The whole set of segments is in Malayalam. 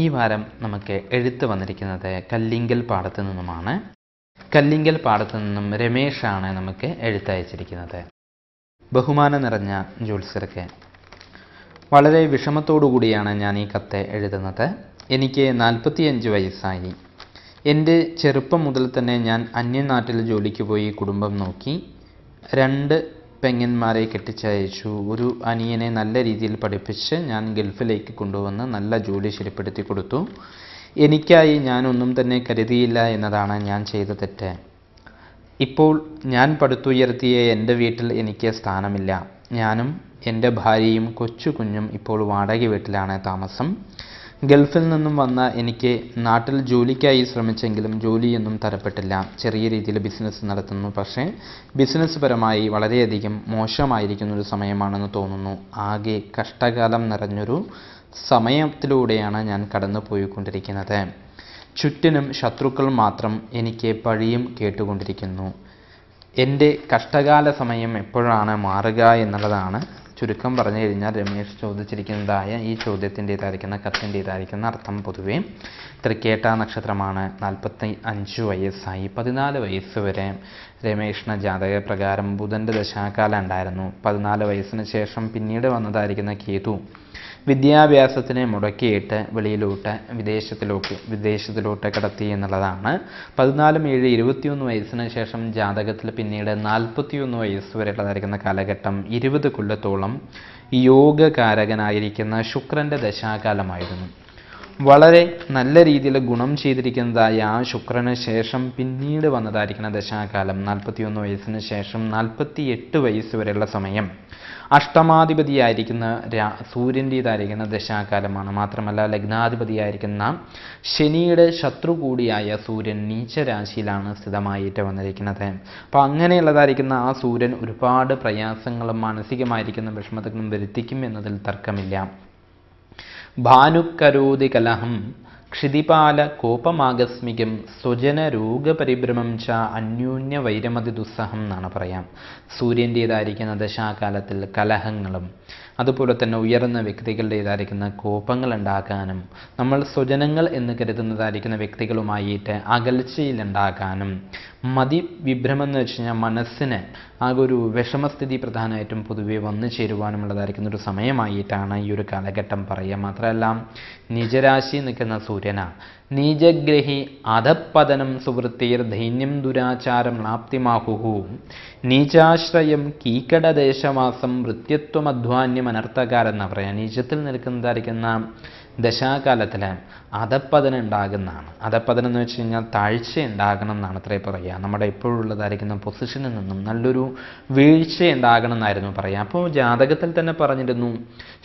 ഈ വാരം നമുക്ക് എഴുത്ത് വന്നിരിക്കുന്നത് കല്ലിങ്കൽ പാടത്തു നിന്നുമാണ് കല്ലിങ്കൽ പാടത്തു നിന്നും രമേഷാണ് നമുക്ക് എഴുത്തയച്ചിരിക്കുന്നത് ബഹുമാനം നിറഞ്ഞ ജോത്സർക്ക് വളരെ വിഷമത്തോടുകൂടിയാണ് ഞാൻ ഈ കത്ത് എഴുതുന്നത് എനിക്ക് നാൽപ്പത്തിയഞ്ച് വയസ്സായി എൻ്റെ ചെറുപ്പം മുതൽ തന്നെ ഞാൻ അന്യനാട്ടിൽ ജോലിക്ക് പോയി കുടുംബം നോക്കി രണ്ട് പെങ്ങന്മാരെ കെട്ടിച്ചയച്ചു ഒരു അനിയനെ നല്ല രീതിയിൽ പഠിപ്പിച്ച് ഞാൻ ഗൾഫിലേക്ക് കൊണ്ടുവന്ന് നല്ല ജോലി ശരിപ്പെടുത്തി കൊടുത്തു എനിക്കായി ഞാനൊന്നും തന്നെ കരുതിയില്ല എന്നതാണ് ഞാൻ ചെയ്ത തെറ്റ് ഇപ്പോൾ ഞാൻ പടുത്തുയർത്തിയ എൻ്റെ വീട്ടിൽ എനിക്ക് സ്ഥാനമില്ല ഞാനും എൻ്റെ ഭാര്യയും കൊച്ചു കുഞ്ഞും ഇപ്പോൾ വാടക വീട്ടിലാണ് താമസം ഗൾഫിൽ നിന്നും വന്ന എനിക്ക് നാട്ടിൽ ജോലിക്കായി ശ്രമിച്ചെങ്കിലും ജോലിയൊന്നും തരപ്പെട്ടില്ല ചെറിയ രീതിയിൽ ബിസിനസ് നടത്തുന്നു പക്ഷേ ബിസിനസ് പരമായി വളരെയധികം മോശമായിരിക്കുന്ന ഒരു സമയമാണെന്ന് തോന്നുന്നു ആകെ കഷ്ടകാലം നിറഞ്ഞൊരു സമയത്തിലൂടെയാണ് ഞാൻ കടന്നു പോയിക്കൊണ്ടിരിക്കുന്നത് ചുറ്റിനും ശത്രുക്കൾ മാത്രം എനിക്ക് പഴിയും കേട്ടുകൊണ്ടിരിക്കുന്നു എൻ്റെ കഷ്ടകാല സമയം എപ്പോഴാണ് മാറുക എന്നുള്ളതാണ് ചുരുക്കം പറഞ്ഞു കഴിഞ്ഞാൽ രമേശ് ചോദിച്ചിരിക്കുന്നതായ ഈ കത്തിൻ്റെ ഇതായിരിക്കുന്ന അർത്ഥം പൊതുവെ തൃക്കേട്ട നക്ഷത്രമാണ് നാൽപ്പത്തി അഞ്ച് വയസ്സായി പതിനാല് വയസ്സ് വരെ രമേഷിന് ജാതക പ്രകാരം ബുധൻ്റെ ദശാകാലം ഉണ്ടായിരുന്നു പതിനാല് വയസ്സിന് ശേഷം പിന്നീട് വന്നതായിരിക്കുന്ന കേതു വിദ്യാഭ്യാസത്തിനെ മുടക്കിയിട്ട് വെളിയിലോട്ട് വിദേശത്തിലോട്ട് വിദേശത്തിലോട്ട് കടത്തി എന്നുള്ളതാണ് പതിനാലും ഏഴ് ഇരുപത്തിയൊന്ന് വയസ്സിന് ശേഷം ജാതകത്തിൽ പിന്നീട് നാൽപ്പത്തിയൊന്ന് വയസ്സ് വരെയുള്ളതായിരിക്കുന്ന കാലഘട്ടം ഇരുപത് കൊല്ലത്തോളം യോഗകാരകനായിരിക്കുന്ന ശുക്രൻ്റെ ദശാകാലമായിരുന്നു വളരെ നല്ല രീതിയിൽ ഗുണം ചെയ്തിരിക്കുന്നതായി ആ ശുക്രന് ശേഷം പിന്നീട് വന്നതായിരിക്കുന്ന ദശാകാലം നാൽപ്പത്തിയൊന്ന് വയസ്സിന് ശേഷം നാൽപ്പത്തി എട്ട് വയസ്സ് വരെയുള്ള സമയം അഷ്ടമാധിപതിയായിരിക്കുന്ന രാ സൂര്യൻ്റേതായിരിക്കുന്ന ദശാകാലമാണ് മാത്രമല്ല ലഗ്നാധിപതിയായിരിക്കുന്ന ശനിയുടെ ശത്രു കൂടിയായ സൂര്യൻ നീചരാശിയിലാണ് സ്ഥിതമായിട്ട് വന്നിരിക്കുന്നത് അപ്പോൾ അങ്ങനെയുള്ളതായിരിക്കുന്ന ആ സൂര്യൻ ഒരുപാട് പ്രയാസങ്ങളും മാനസികമായിരിക്കുന്ന വിഷമതകളും വരുത്തിക്കും എന്നതിൽ തർക്കമില്ല ഭാനുക്കരോതി കലഹം ക്ഷിതിപാല കോപമാകസ്മികം സ്വജന രോഗപരിഭ്രമം ച അന്യൂന്യ വൈരമതി ദുസ്സഹം എന്നാണ് പറയാം സൂര്യൻ്റേതായിരിക്കുന്ന ദശാകാലത്തിൽ കലഹങ്ങളും അതുപോലെ തന്നെ ഉയർന്ന വ്യക്തികളുടേതായിരിക്കുന്ന കോപങ്ങൾ ഉണ്ടാക്കാനും നമ്മൾ സ്വജനങ്ങൾ എന്ന് കരുതുന്നതായിരിക്കുന്ന വ്യക്തികളുമായിട്ട് അകൽച്ചയിലുണ്ടാകാനും മതി വിഭ്രമം എന്ന് വെച്ച് കഴിഞ്ഞാൽ മനസ്സിന് ആകെ ഒരു വിഷമസ്ഥിതി പ്രധാനമായിട്ടും പൊതുവെ വന്നു ചേരുവാനുമുള്ളതായിരിക്കുന്ന ഒരു സമയമായിട്ടാണ് ഈ ഒരു കാലഘട്ടം പറയുക മാത്രമല്ല നിജരാശി നിൽക്കുന്ന സൂര്യനാണ് നീജഗ്രഹി അധപ്പതനം സുവൃത്തിർ ദൈന്യം ദുരാചാരം നാപ്തിമാഹുഹു നീചാശ്രയം കീകടദേശവാസം അനർത്ഥകാരം അനർത്ഥകാരെന്ന പറയാം നീചത്തിൽ നിൽക്കുന്നതായിരിക്കുന്ന ദശാകാലത്തിൽ അധപ്പതനം ഉണ്ടാകുന്നതാണ് അധപ്പതനം എന്ന് വെച്ച് കഴിഞ്ഞാൽ താഴ്ച ഉണ്ടാകണം എന്നാണ് അത്രേ പറയുക നമ്മുടെ ഇപ്പോഴുള്ളതായിരിക്കുന്ന പൊസിഷനിൽ നിന്നും നല്ലൊരു വീഴ്ച ഉണ്ടാകണം എന്നായിരുന്നു പറയുക അപ്പോൾ ജാതകത്തിൽ തന്നെ പറഞ്ഞിരുന്നു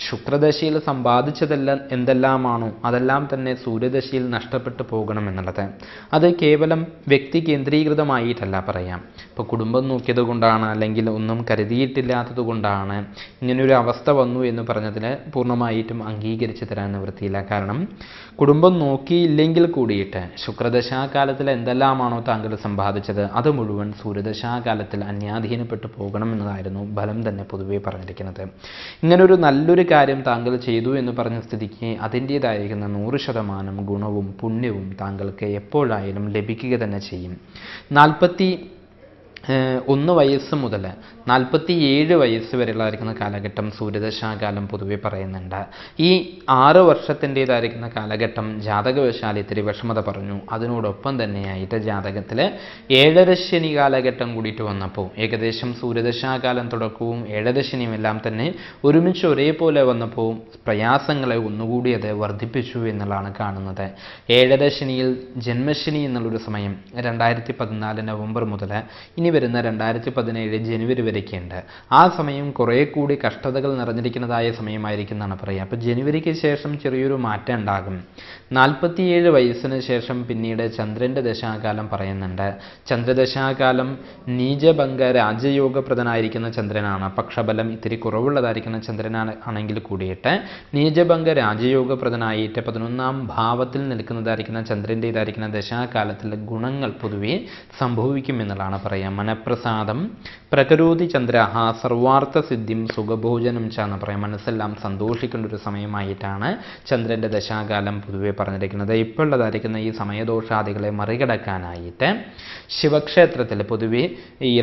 ശുക്രദശയിൽ സമ്പാദിച്ചതെല്ലാം എന്തെല്ലാമാണോ അതെല്ലാം തന്നെ സൂര്യദശയിൽ നഷ്ടപ്പെട്ടു പോകണം എന്നുള്ളത് അത് കേവലം വ്യക്തി കേന്ദ്രീകൃതമായിട്ടല്ല പറയാം ഇപ്പോൾ കുടുംബം നോക്കിയത് കൊണ്ടാണ് അല്ലെങ്കിൽ ഒന്നും കരുതിയിട്ടില്ലാത്തത് കൊണ്ടാണ് ഇങ്ങനൊരു അവസ്ഥ വന്നു എന്ന് പറഞ്ഞതിന് പൂർണ്ണമായിട്ടും അംഗീകരിച്ചു തരാൻ നിവൃത്തിയില്ല കാരണം കുടുംബ കുടുംബം നോക്കിയില്ലെങ്കിൽ കൂടിയിട്ട് ശുക്രദശാകാലത്തിൽ എന്തെല്ലാമാണോ താങ്കൾ സമ്പാദിച്ചത് അത് മുഴുവൻ സൂര്യദശാകാലത്തിൽ അന്യാധീനപ്പെട്ടു എന്നതായിരുന്നു ഫലം തന്നെ പൊതുവേ പറഞ്ഞിരിക്കുന്നത് ഇങ്ങനൊരു നല്ലൊരു കാര്യം താങ്കൾ ചെയ്തു എന്ന് പറഞ്ഞ സ്ഥിതിക്ക് അതിൻ്റേതായിരിക്കുന്ന നൂറ് ശതമാനം ഗുണവും പുണ്യവും താങ്കൾക്ക് എപ്പോഴായാലും ലഭിക്കുക തന്നെ ചെയ്യും നാൽപ്പത്തി ഒന്ന് വയസ്സ് മുതൽ നാൽപ്പത്തി ഏഴ് വയസ്സ് വരെയുള്ളതായിരിക്കുന്ന കാലഘട്ടം സൂര്യദശാകാലം പൊതുവെ പറയുന്നുണ്ട് ഈ ആറ് വർഷത്തിൻ്റേതായിരിക്കുന്ന കാലഘട്ടം ജാതകവശാൽ ഇത്തിരി വിഷമത പറഞ്ഞു അതിനോടൊപ്പം തന്നെയായിട്ട് ജാതകത്തിൽ ഏഴര ശനി കാലഘട്ടം കൂടിയിട്ട് വന്നപ്പോൾ ഏകദേശം സൂര്യദശാകാലം തുടക്കവും ഏഴര ശനിയും എല്ലാം തന്നെ ഒരുമിച്ച് ഒരേപോലെ വന്നപ്പോൾ പ്രയാസങ്ങളെ ഒന്നുകൂടി അത് വർദ്ധിപ്പിച്ചു എന്നുള്ളതാണ് കാണുന്നത് ഏഴര ശനിയിൽ ജന്മശനി എന്നുള്ളൊരു സമയം രണ്ടായിരത്തി പതിനാല് നവംബർ മുതൽ ഇനി വരുന്ന രണ്ടായിരത്തി പതിനേഴ് ജനുവരി വരെയൊക്കെയുണ്ട് ആ സമയം കുറേ കൂടി കഷ്ടതകൾ നിറഞ്ഞിരിക്കുന്നതായ സമയമായിരിക്കും എന്നാണ് പറയുക അപ്പോൾ ജനുവരിക്ക് ശേഷം ചെറിയൊരു മാറ്റം ഉണ്ടാകും നാൽപ്പത്തിയേഴ് വയസ്സിന് ശേഷം പിന്നീട് ചന്ദ്രൻ്റെ ദശാകാലം പറയുന്നുണ്ട് ചന്ദ്രദശാകാലം നീചഭംഗ രാജയോഗപ്രദനായിരിക്കുന്ന ചന്ദ്രനാണ് പക്ഷബലം ഇത്തിരി കുറവുള്ളതായിരിക്കുന്ന ചന്ദ്രനാണ് ആണെങ്കിൽ കൂടിയിട്ട് നീചഭംഗ രാജയോഗപ്രദനായിട്ട് പതിനൊന്നാം ഭാവത്തിൽ നിൽക്കുന്നതായിരിക്കുന്ന ചന്ദ്രൻ്റെ ഇതായിരിക്കുന്ന ദശാകാലത്തിലെ ഗുണങ്ങൾ പൊതുവെ സംഭവിക്കുമെന്നുള്ളതാണ് പറയാം മനഃപ്രസാദം പ്രകരോതി സർവാർത്ഥ സിദ്ധിയും സുഖഭോജനം ച പറയാം മനസ്സെല്ലാം സന്തോഷിക്കേണ്ട ഒരു സമയമായിട്ടാണ് ചന്ദ്രൻ്റെ ദശാകാലം പൊതുവെ പറഞ്ഞിരിക്കുന്നത് ഇപ്പോഴുള്ളതായിരിക്കുന്ന ഈ സമയദോഷാദികളെ മറികടക്കാനായിട്ട് ശിവക്ഷേത്രത്തിൽ പൊതുവെ ഈ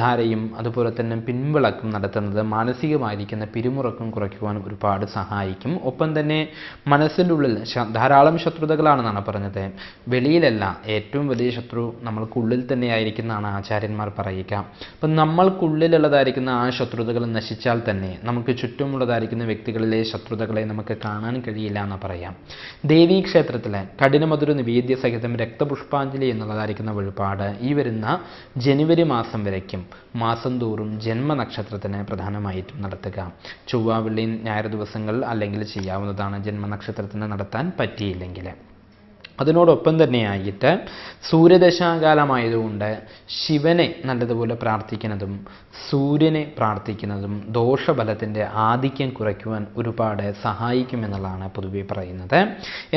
ധാരയും അതുപോലെ തന്നെ പിൻവിളക്കും നടത്തുന്നത് മാനസികമായിരിക്കുന്ന പിരിമുറക്കം കുറയ്ക്കുവാൻ ഒരുപാട് സഹായിക്കും ഒപ്പം തന്നെ മനസ്സിൻ്റെ ഉള്ളിൽ ധാരാളം ശത്രുതകളാണെന്നാണ് പറഞ്ഞത് വെളിയിലല്ല ഏറ്റവും വലിയ ശത്രു നമ്മൾക്കുള്ളിൽ തന്നെയായിരിക്കുന്നതാണ് ആചാര്യന്മാർ മഹാന്മാർ പറയിക്കാം അപ്പം നമ്മൾക്കുള്ളിലുള്ളതായിരിക്കുന്ന ആ ശത്രുതകൾ നശിച്ചാൽ തന്നെ നമുക്ക് ചുറ്റുമുള്ളതായിരിക്കുന്ന വ്യക്തികളിലെ ശത്രുതകളെ നമുക്ക് കാണാൻ കഴിയില്ല എന്ന് പറയാം ദേവീ ക്ഷേത്രത്തിലെ കഠിനമധുര നിവേദ്യ സഹിതം രക്തപുഷ്പാഞ്ജലി എന്നുള്ളതായിരിക്കുന്ന വെളിപ്പാട് ഈ വരുന്ന ജനുവരി മാസം വരയ്ക്കും മാസം തോറും നക്ഷത്രത്തിന് പ്രധാനമായിട്ടും നടത്തുക ചൊവ്വ വെള്ളി ഞായർ ദിവസങ്ങൾ അല്ലെങ്കിൽ ചെയ്യാവുന്നതാണ് ജന്മനക്ഷത്രത്തിന് നടത്താൻ പറ്റിയില്ലെങ്കിൽ അതിനോടൊപ്പം തന്നെയായിട്ട് സൂര്യദശാകാലമായതുകൊണ്ട് ശിവനെ നല്ലതുപോലെ പ്രാർത്ഥിക്കുന്നതും സൂര്യനെ പ്രാർത്ഥിക്കുന്നതും ദോഷബലത്തിൻ്റെ ആധിക്യം കുറയ്ക്കുവാൻ ഒരുപാട് സഹായിക്കുമെന്നുള്ളതാണ് പൊതുവെ പറയുന്നത്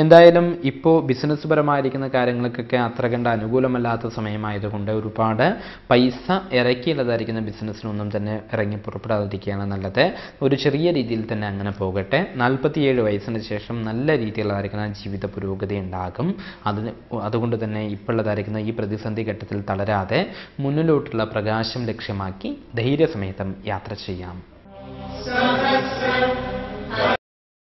എന്തായാലും ഇപ്പോൾ ബിസിനസ് പരമായിരിക്കുന്ന കാര്യങ്ങൾക്കൊക്കെ അത്ര കണ്ട അനുകൂലമല്ലാത്ത സമയമായതുകൊണ്ട് ഒരുപാട് പൈസ ഇറക്കിയുള്ളതായിരിക്കുന്ന ബിസിനസ്സിനൊന്നും തന്നെ ഇറങ്ങി പുറപ്പെടാതിരിക്കുകയാണ് നല്ലത് ഒരു ചെറിയ രീതിയിൽ തന്നെ അങ്ങനെ പോകട്ടെ നാൽപ്പത്തിയേഴ് വയസ്സിന് ശേഷം നല്ല രീതിയിലുള്ളതായിരിക്കുന്ന ജീവിത പുരോഗതി ഉണ്ടാകും സാധിക്കും അതിന് അതുകൊണ്ട് തന്നെ ഇപ്പോഴുള്ളതായിരിക്കുന്ന ഈ പ്രതിസന്ധി ഘട്ടത്തിൽ തളരാതെ മുന്നിലോട്ടുള്ള പ്രകാശം ലക്ഷ്യമാക്കി ധൈര്യസമേതം യാത്ര ചെയ്യാം